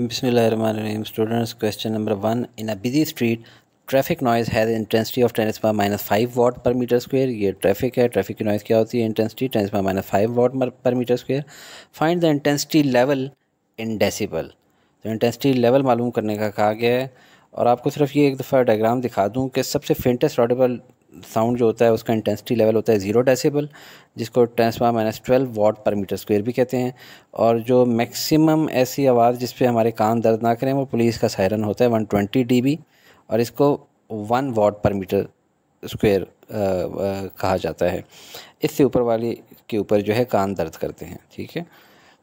Bismillahirrahmanirrahim. Students question number one in a busy street traffic noise has intensity of ten's per minus five watt per metre square ये traffic है traffic की noise क्या होती है intensity ten's per minus five watt per metre square find the intensity level in decibel तो intensity level मालूम करने का कहा गया है और आपको सिर्फ ये एक दफ़ा डायग्राम दिखा दूँ कि सबसे फेंटेस्ट ऑडिबल साउंड जो होता है उसका इंटेंसिटी लेवल होता है ज़ीरो डेसिबल जिसको ten's power minus twelve watt per metre square भी कहते हैं और जो मैक्सिमम ऐसी आवाज़ जिस पे हमारे कान दर्द ना करें वो पुलिस का सायरन होता है वन ट्वेंटी डी और इसको वन वाट पर मीटर स्क्वेयर कहा जाता है इससे ऊपर वाली के ऊपर जो है कान दर्द करते हैं ठीक है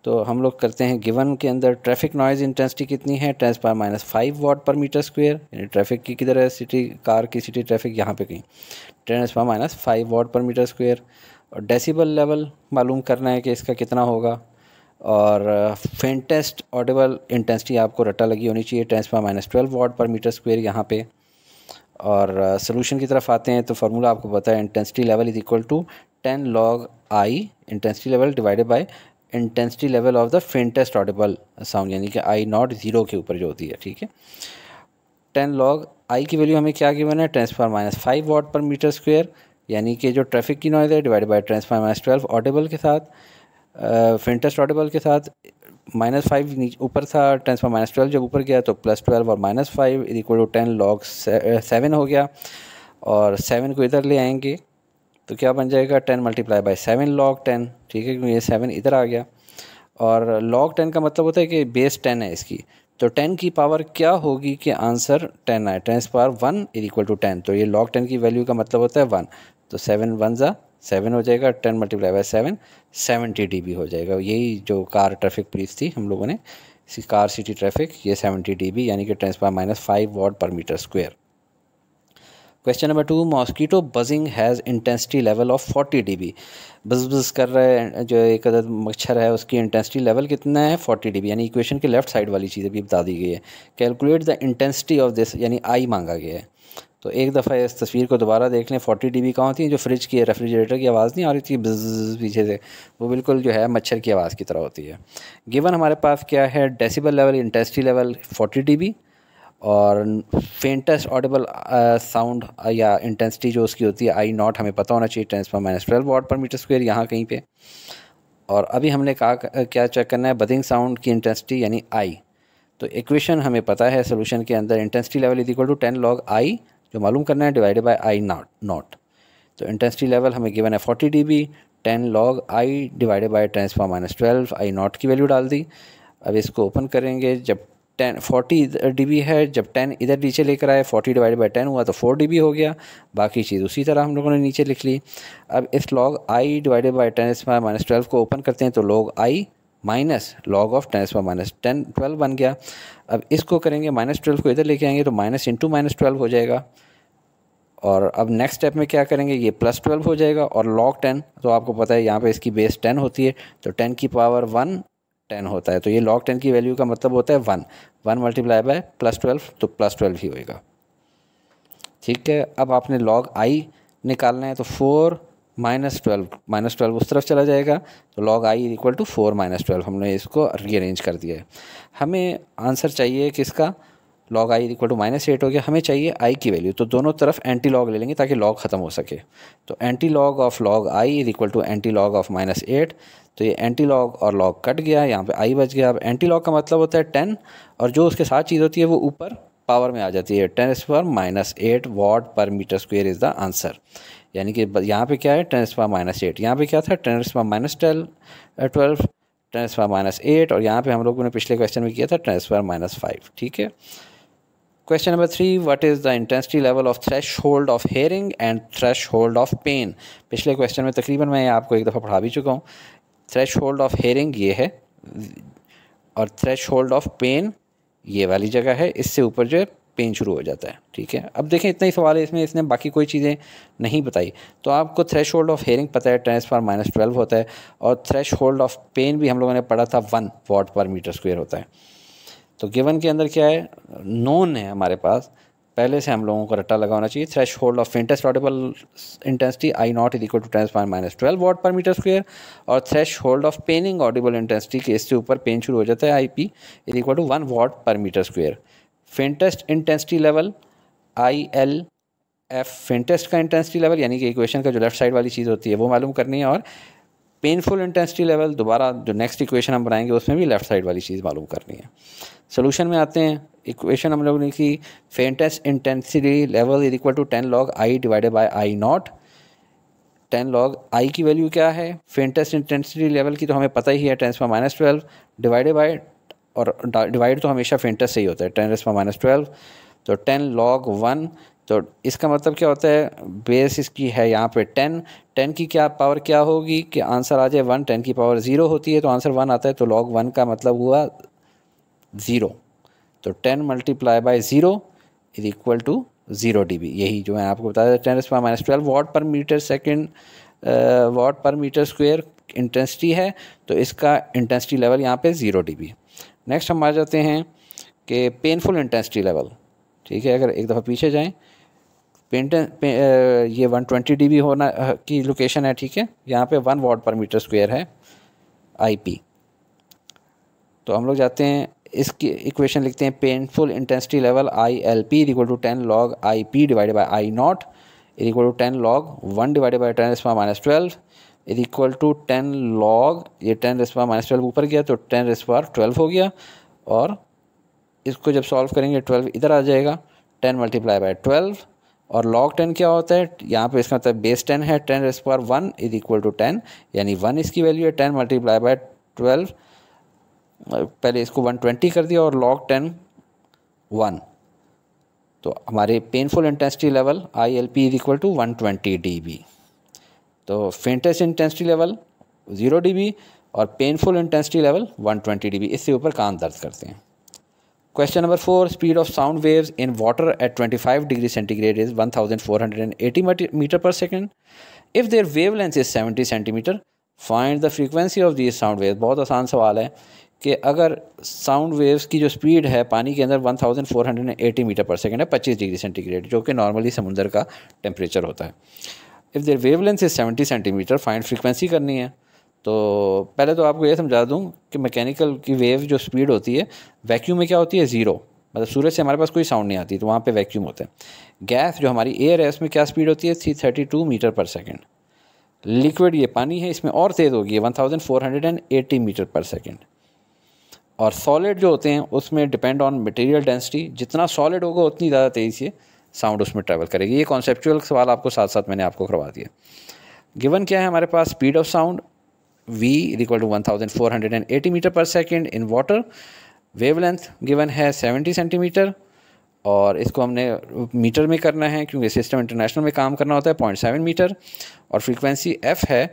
तो हम लोग करते हैं गिवन के अंदर ट्रैफिक नॉइज़ इंटेंसिटी कितनी है ten's power minus five watt per metre square यानी ट्रैफिक की किधर है सिटी कार की सिटी ट्रैफिक यहाँ पे कहीं ten's power minus five watt per metre square और डेसिबल लेवल मालूम करना है कि इसका कितना होगा और फेंटेस्ट ऑडिबल इंटेंसिटी आपको रट्टा लगी होनी चाहिए ten's power minus twelve watt per metre square यहाँ पे और सोल्यूशन uh, की तरफ आते हैं तो फार्मूला आपको पता है intensity level is equal to ten log I intensity level divided by intensity level of the faintest audible sound यानी कि आई नॉट ज़ीरो के ऊपर जो होती है ठीक है टेन लॉग आई की वैल्यू हमें क्या गिवन है ten's power minus five watt per metre square यानी कि जो ट्रैफिक की नॉइज़ है divide by ten's power minus twelve audible के साथ फेंटेस्ट ऑडेबल के साथ माइनस फाइव ऊपर था ट्रांसफार माइनस ट्वेल्व जब ऊपर गया तो प्लस ट्वेल्व और minus five is equal to ten log seven हो गया और सेवन को इधर ले आएंगे तो क्या बन जाएगा ten multiply by seven log ten ठीक है क्योंकि ये सेवन इधर आ गया और लॉग टेन का मतलब होता है कि बेस टेन है इसकी तो टेन की पावर क्या होगी कि आंसर टेन आए ten power one is equal to ten तो ये लॉग टेन की वैल्यू का मतलब होता है वन तो सेवन वन ज़ा सेवन हो जाएगा ten multiply by seven seventy D B हो जाएगा यही जो कार ट्रैफिक पुलिस थी हम लोगों ने कार सिटी ट्रैफिक ये सेवेंटी डी बी यानी कि ten power minus five watt per metre square question number two mosquito buzzing has intensity level of D B बज बज कर रहे हैं जो एक अदर मच्छर है उसकी इंटेंसिटी लेवल कितना है फोर्टी डी बी यानी इक्वेशन के लेफ्ट साइड वाली चीज़ें भी बता दी गई है calculate the intensity of this यानी आई मांगा गया है तो एक दफ़ा इस तस्वीर को दोबारा देख लें फोर्टी डी बी कहाँ होती है जो फ्रिज की रेफ्रिजरेटर की आवाज़ नहीं आ रही थी बज पीछे से वो बिल्कुल जो है मच्छर की आवाज़ की तरह होती है गिवन हमारे पास क्या है decibel level intensity level forty D B और फेंटेस्ट ऑडिबल साउंड या इंटेंसिटी जो उसकी होती है आई नॉट हमें पता होना चाहिए ten's per minus twelve watt per metre square यहाँ कहीं पे और अभी हमने कहा uh, क्या चेक करना है बदिंग साउंड की इंटेंसिटी यानी आई तो इक्वेशन हमें पता है सोल्यूशन के अंदर intensity level is equal to ten log I जो मालूम करना है divided by I naught naught तो इंटेंसिटी लेवल हमें गिवन है forty D B ten log I divided by ten's power minus twelve I naught की वैल्यू डाल दी अब इसको ओपन करेंगे जब टेन फोर्टी डी है जब टेन इधर नीचे लेकर आए फोर्टी डिवाइड बाई टेन हुआ तो फोर डी हो गया बाकी चीज़ उसी तरह हम लोगों ने नीचे लिख ली अब इस log I divided by ten's minus twelve को ओपन करते हैं तो log I minus log of ten's power minus ten twelve बन गया अब इसको करेंगे माइनस ट्वेल्व को इधर लेके आएंगे तो माइनस इंटू माइनस ट्वेल्व हो जाएगा और अब नेक्स्ट स्टेप में क्या करेंगे ये प्लस ट्वेल्व हो जाएगा और लॉग टेन तो आपको पता है यहाँ पे इसकी बेस टेन होती है तो टेन की पावर वन टेन होता है तो ये लॉग टेन की वैल्यू का मतलब होता है one one multiply by plus twelve तो प्लस ट्वेल्व ही होएगा ठीक है अब आपने लॉग आई निकालना है तो four minus twelve minus twelve उस तरफ चला जाएगा तो log I equal to four minus twelve हमने इसको रीअरेंज कर दिया है हमें आंसर चाहिए किसका log I equal to minus eight हो गया हमें चाहिए आई की वैल्यू तो दोनों तरफ एंटी लॉग ले लेंगे ताकि लॉग ख़त्म हो सके तो anti log of log I is equal to anti log of minus eight तो ये एंटी लॉग और लॉग कट गया यहाँ पे आई बच गया अब एंटी लॉग का मतलब होता है टेन और जो उसके साथ चीज़ होती है वो ऊपर पावर में आ जाती है ten square minus eight watt per metre square is the answer यानी कि यहाँ पे क्या है टेन स्क्वायर माइनस एट यहाँ पे क्या था टेन स्क्वायर माइनस टेल ट्वेल्व टेन माइनस एट और यहाँ पे हम लोगों ने पिछले क्वेश्चन में किया था टेन माइनस फाइव ठीक है question number three what is the intensity level of threshold of hearing and threshold of pain पिछले क्वेश्चन में तकरीबन मैं आपको एक दफ़ा पढ़ा भी चुका हूँ थ्रेश होल्ड ऑफ हेयरिंग ये है और थ्रेश होल्ड ऑफ पेन ये वाली जगह है इससे ऊपर जो है पेन शुरू हो जाता है ठीक है अब देखें इतना ही सवाल है इसमें इसने बाकी कोई चीज़ें नहीं बताई तो आपको थ्रेश होल्ड ऑफ हेयरिंग पता है टेंस पर माइनस ट्वेल्व होता है और थ्रेश होल्ड ऑफ पेन भी हम लोगों ने पढ़ा था one watt per metre square होता है तो गिवन के अंदर क्या है नोन है हमारे पास पहले से हम लोगों को रट्टा लगाना चाहिए threshold of faintest audible intensity I naught is equal to ten point minus twelve watt per metre square और threshold of paining audible intensity के इससे ऊपर पेन शुरू हो जाता है I P is equal to one watt per metre square faintest intensity level I L F faintest का intensity level यानी कि इक्वेशन का जो लेफ्ट साइड वाली चीज़ होती है वो मालूम करनी है और पेनफुल इंटेंसिटी लेवल दोबारा जो नेक्स्ट इक्वेशन हम बनाएंगे उसमें भी लेफ्ट साइड वाली चीज़ मालूम करनी है सोल्यूशन में आते हैं इक्वेशन हम लोगों ने की faintest intensity level is equal to ten log I divided by I naught ten log I की वैल्यू क्या है फेंटेस्ट इंटेंसिटी लेवल की तो हमें पता ही है टेन स्पा माइनस ट्वेल्व डिवाइडेड बाई और डिवाइड तो हमेशा फेंटेस्ट से ही होता है टेन स्पा माइनस ट्वेल्व तो टेन लॉग वन तो इसका मतलब क्या होता है बेस इसकी है यहाँ पे टेन टेन की क्या पावर क्या होगी कि आंसर आ जाए वन टेन की पावर ज़ीरो होती है तो आंसर वन आता है तो लॉग वन का मतलब हुआ ज़ीरो तो ten multiply by zero is equal to zero D यही जो मैं आपको बता दें ten's power minus twelve watt per metre second वाट पर मीटर स्क्वेयर इंटेंसिटी है तो इसका इंटेंसिटी लेवल यहाँ पे ज़ीरो डी नेक्स्ट हम आ जाते हैं कि पेनफुल इंटेंसिटी लेवल ठीक है अगर एक दफ़ा पीछे जाएँ पेंट पे, ये 120 ट्वेंटी होना की लोकेशन है ठीक है यहाँ पे वन वाट पर मीटर स्क्वायर है आईपी तो हम लोग जाते हैं इसकी इक्वेशन लिखते हैं painful intensity level I L P equal to ten log I P divide by I naught equal to ten log one divided by ten रिस्पा minus twelve is equal to ten log ये ten रिस्पा minus twelve ऊपर गया तो ten रिस्पा twelve हो गया और इसको जब सॉल्व करेंगे ट्वेल्व इधर आ जाएगा टेन मल्टीप्लाई बाय ट्वेल्व और लॉग टेन क्या होता है यहाँ पे इसका मतलब बेस टेन है ten raise power one is equal to ten यानी वन इसकी वैल्यू है टेन मल्टीप्लाई बाय ट्वेल्व पहले इसको वन ट्वेंटी कर दिया और लॉग टेन वन तो हमारे painful intensity level I L P is equal to one twenty D B तो faintest intensity level zero D B और painful intensity level one twenty D B इससे ऊपर काम दर्ज करते हैं question number four speed of sound waves in water at twenty five degree centigrade is one thousand four hundred and eighty metre per second if their wave length is seventy centimetre find the frequency of these sound wave बहुत आसान सवाल है कि अगर sound waves की जो speed है पानी के अंदर one thousand four hundred eighty metre per second है पच्चीस डिग्री सेंटीग्रेड जो कि नॉर्मली समुद्र का टेम्परेचर होता है if their wave length is seventy centimetre find frequency करनी है तो पहले तो आपको ये समझा दूँ कि मैकेनिकल की वेव जो स्पीड होती है वैक्यूम में क्या होती है ज़ीरो मतलब सूरज से हमारे पास कोई साउंड नहीं आती तो वहाँ पे वैक्यूम होता है गैस जो हमारी एयर है उसमें क्या स्पीड होती है three thirty two metre per second liquid ये पानी है इसमें और तेज़ होगी one thousand four hundred and eighty metre per second और सॉलिड जो होते हैं उसमें डिपेंड ऑन मटेरियल डेंसिटी जितना सॉलिड होगा उतनी ज़्यादा तेज़ी से साउंड उसमें ट्रैवल करेगी ये कॉन्सेप्चुअल सवाल आपको साथ साथ मैंने आपको करवा दिया गिवन क्या है हमारे पास speed of sound v equal to 1480 metre per second in water wavelength given है 70 सेंटीमीटर और इसको हमने मीटर में करना है क्योंकि सिस्टम इंटरनेशनल में काम करना होता है पॉइंट सेवन मीटर और फ्रीक्वेंसी एफ है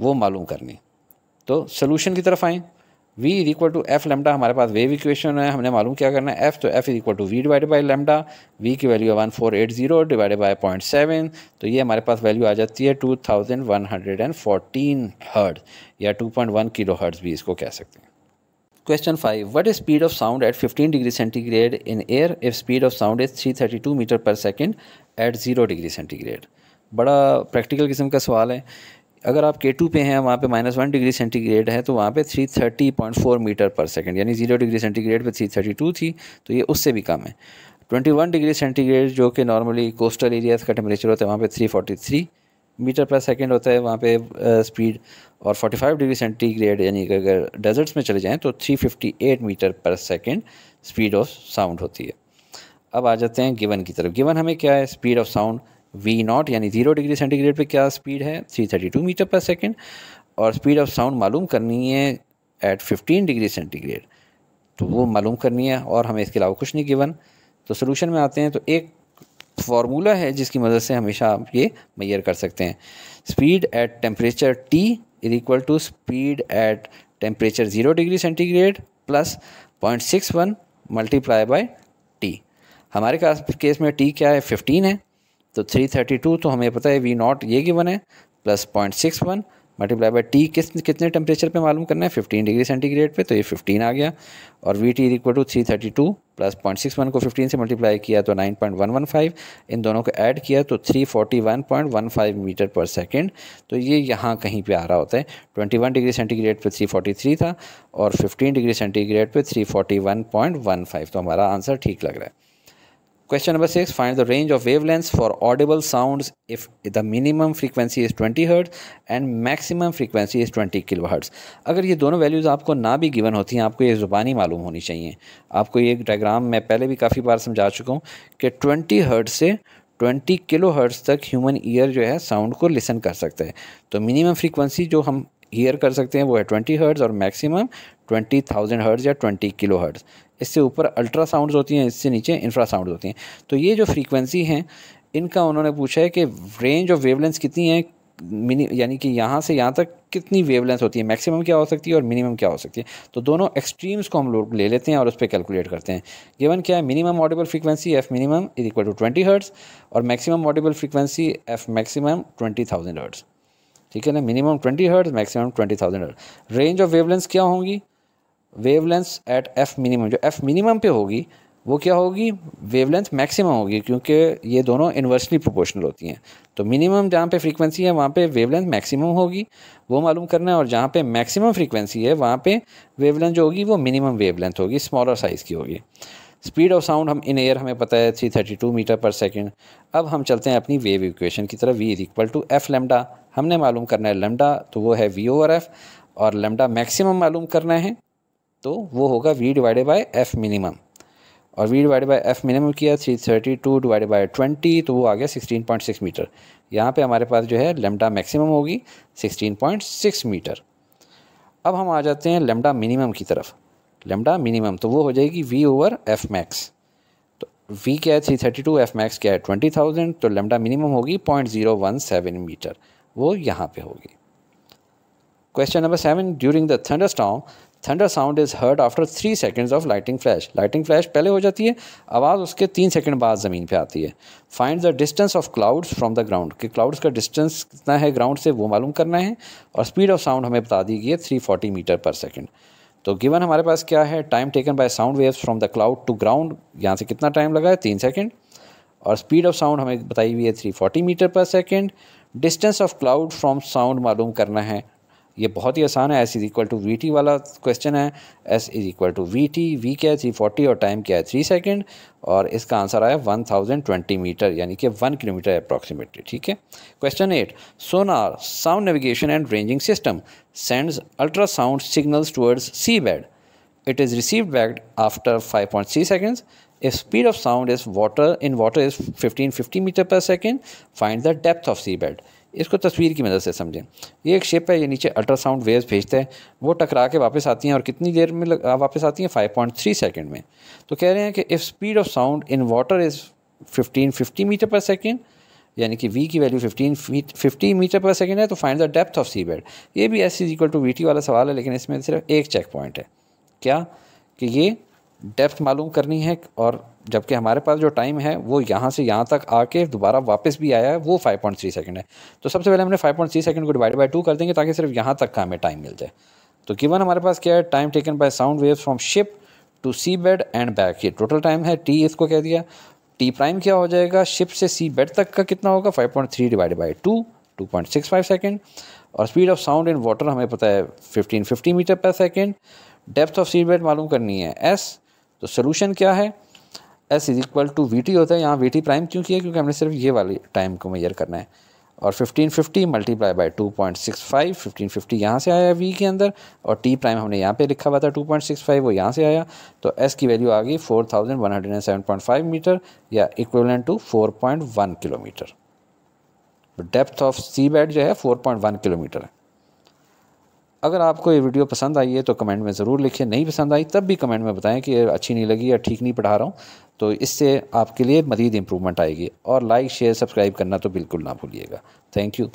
वो मालूम करनी तो सोल्यूशन की तरफ आएँ v is equal to F lambda हमारे पास वेव इक्वेशन है हमने मालूम क्या करना है f तो f is equal to V divide by lambda v की वैल्यू है one four eight zero divide by point seven तो ये हमारे पास वैल्यू आ जाती है two thousand one hundred and fourteen hertz या two point one kilo hertz भी इसको कह सकते हैं question five what is speed of sound at fifteen degree centigrade in air if speed of sound is three thirty two metre per second at zero degree centigrade बड़ा practical किस्म का सवाल है अगर आप के टू पे हैं वहाँ पे माइनस वन डिग्री सेंटीग्रेड है तो वहाँ पे three thirty point four metre per second यानी जीरो डिग्री सेंटीग्रेड पे थ्री थर्टी टू थी तो ये उससे भी कम है ट्वेंटी वन डिग्री सेंटीग्रेड जो कि नॉर्मली कोस्टल एरियाज़ का टेम्परेचर होता है वहाँ पे three forty three meter per second होता है वहाँ पे स्पीड और 45 डिग्री सेंटीग्रेड यानी कि अगर डेजर्ट्स में चले जाएँ तो eight meter per second speed of sound होती है अब आ जाते हैं गिवन की तरफ गिवन हमें क्या है speed of sound V naught यानी जीरो डिग्री सेंटीग्रेड पे क्या स्पीड है three thirty two metre per second और स्पीड ऑफ साउंड मालूम करनी है एट फिफ्टीन डिग्री सेंटीग्रेड तो वो मालूम करनी है और हमें इसके अलावा कुछ नहीं गिवन तो सोलूशन में आते हैं तो एक फार्मूला है जिसकी मदद से हमेशा आप ये मैयर कर सकते हैं speed at temperature T is equal to speed at temperature zero degree centigrade plus point six one multiply by T हमारे केस में टी क्या है फिफ्टीन है तो थ्री थर्टी टू तो हमें पता है वी नॉट ये गिवन है plus point six one multiply by T किस कितने टेम्परेचर पे मालूम करना है फिफ्टीन डिग्री सेंटीग्रेड पे तो ये फिफ्टीन आ गया और V T equal to three thirty two plus point six one को फिफ्टीन से मल्टीप्लाई किया तो nine point one one five इन दोनों को ऐड किया तो three one point one five meter per second तो ये यहाँ कहीं पे आ रहा होता है ट्वेंटी वन डिग्री सेंटीग्रेड पे थ्री थ्री था और फिफ्टीन डिग्री सेंटीग्रेड पर three one point one five तो हमारा आंसर ठीक लग रहा है Question number 6 find the range of for audible audible if the minimum frequency is twenty hertz and maximum maximum is twenty kilo hertz अगर ये दोनों वैल्यूज़ आपको ना भी गिवन होती हैं आपको ये ज़ुबानी मालूम होनी चाहिए आपको ये डायग्राम मैं पहले भी काफ़ी बार समझा चुका हूँ कि ट्वेंटी हर्ट से ट्वेंटी किलो हर्ट्स तक ह्यूमन ईयर जो है साउंड को लिसन कर सकता है तो मिनिमम फ्रीक्वेंसी जो हम हीयर कर सकते हैं वो है ट्वेंटी हर्ट्स और मैक्सिमम ट्वेंटी थाउजेंड हर्ट्स या ट्वेंटी किलो हर्ट्स इससे ऊपर अल्ट्रासाउंड्स होती हैं इससे नीचे इंफ्रासाउंड्स होती हैं तो ये जो फ्रीक्वेंसी हैं इनका उन्होंने पूछा है कि रेंज ऑफ वेवलेंस कितनी है मिनी यानी कि यहाँ से यहाँ तक कितनी वेवलेंस होती है मैक्सिमम क्या हो सकती है और मिनिमम क्या हो सकती है तो दोनों एक्सट्रीम्स को हम लोग ले लेते हैं और उस पर कैलकुलेट करते हैं गिवन क्या है minimum audible frequency F minimum is equal to twenty hertz और maximum audible frequency F maximum twenty thousand hertz ठीक है ना minimum twenty hertz maximum twenty thousand hertz range of wavelengths क्या होंगी वेवलेंस एट एफ मिनिमम जो F minimum पे होगी वो क्या होगी वेवलेंथ मैक्सिमम होगी क्योंकि ये दोनों इन्वर्सली प्रोपोर्शनल होती हैं तो मिनिमम जहाँ पे फ्रीक्वेंसी है वहाँ पे वेवलेंथ मैक्सिमम होगी वो मालूम करना है और जहाँ पे मैक्सिमम फ्रीक्वेंसी है वहाँ पे वेवलेंथ जो होगी वो मिनिमम वेवलेंथ होगी स्मॉलर साइज़ की होगी स्पीड ऑफ साउंड हम इन एयर हमें पता है three thirty two metre per second अब हम चलते हैं अपनी वेव इक्वेशन की तरफ V is equal to F lambda हमने मालूम करना है लेमडा तो वो है वी ओवर एफ और लेमडा मैक्सिमम मालूम करना है तो वो होगा V divided by F minimum और V divide by F minimum किया three thirty two divide by twenty तो वो आ गया सिक्सटीन पॉइंट सिक्स मीटर यहाँ पे हमारे पास जो है लेमडा मैक्सिमम होगी सिक्सटीन पॉइंट सिक्स मीटर अब हम आ जाते हैं लेमडा मिनिमम की तरफ लेमडा मिनिमम तो वो हो जाएगी वी ओवर एफ मैक्स तो वी क्या है three thirty two F max क्या है ट्वेंटी थाउजेंड तो लेमडा मिनिमम होगी point zero one seven meter वो यहाँ पे होगी question number seven during the thunder storm thunder sound is heard after three seconds of lightning flash lightning flash पहले हो जाती है आवाज़ उसके तीन सेकेंड बाद ज़मीन पे आती है find the distance of clouds from the ground कि क्लाउड्स का डिस्टेंस कितना है ग्राउंड से वो मालूम करना है और स्पीड ऑफ साउंड हमें बता दी गई है थ्री मीटर पर सेकेंड तो गिवन हमारे पास क्या है time taken by sound waves from the cloud to ground यहाँ से कितना टाइम लगा है तीन सेकेंड और स्पीड ऑफ साउंड हमें बताई हुई है three forty meter per second distance of cloud from sound मालूम करना है ये बहुत ही आसान है S is equal to V T वाला क्वेश्चन है S is equal to V T V क्या है थ्री फोर्टी और टाइम क्या है थ्री सेकेंड और इसका आंसर आया वन थाउजेंड ट्वेंटी मीटर यानी कि वन किलोमीटर अप्रॉक्सीमेटली ठीक है question eight sonar sound navigation and ranging system sends ultrasound signals towards sea bed after five point three seconds if speed of sound is water in water is fifteen fifty meter per second find the depth of sea bed इसको तस्वीर की मदद से समझें ये एक shape है ये नीचे अल्ट्रासाउंड वेव्स भेजते हैं वो टकरा के वापस आती हैं और कितनी देर में वापस आती हैं 5.3 सेकेंड में तो कह रहे हैं कि if speed of sound in water is 1550 meter per second यानी कि वी की value 15 feet 50 meter per second है तो find the depth of sea bed ये भी S is equal to V T वाला सवाल है लेकिन इसमें सिर्फ एक चेक पॉइंट है क्या कि ये डेप्थ मालूम करनी है और जबकि हमारे पास जो टाइम है वो यहाँ से यहाँ तक आके दोबारा वापस भी आया है वो 5.3 सेकेंड है तो सबसे पहले हमने 5.3 सेकेंड को डिवाइड बाय टू कर देंगे ताकि सिर्फ यहाँ तक का हमें टाइम मिल जाए तो गिवन हमारे पास क्या है time taken by sound waves from ship to sea bed and back ये टोटल टाइम है टी इसको कह दिया टी प्राइम क्या हो जाएगा शिप से सी बेड तक का कितना होगा 5.3 point three divide by two two point six five second और speed of sound in water हमें पता है fifteen fifty meter per second depth of sea bed मालूम करनी है एस तो सोल्यूशन क्या है S is equal to V T होता है यहाँ वी टी प्राइम क्यों किया क्योंकि हमने सिर्फ ये वाली टाइम को मैयर करना है और 1550 मल्टीप्लाई बाय 2.65 1550 यहाँ से आया वी के अंदर और टी प्राइम हमने यहाँ पे लिखा हुआ था 2.65 वो यहाँ से आया तो एस की वैल्यू आ गई 4107.5 मीटर या equivalent to 4.1 kilometer depth of sea bed जो है 4.1 किलोमीटर है अगर आपको ये वीडियो पसंद आई है तो कमेंट में ज़रूर लिखें नहीं पसंद आई तब भी कमेंट में बताएं कि अच्छी नहीं लगी या ठीक नहीं पढ़ा रहा हूँ तो इससे आपके लिए मज़ीद इम्प्रूवमेंट आएगी और लाइक शेयर सब्सक्राइब करना तो बिल्कुल ना भूलिएगा थैंक यू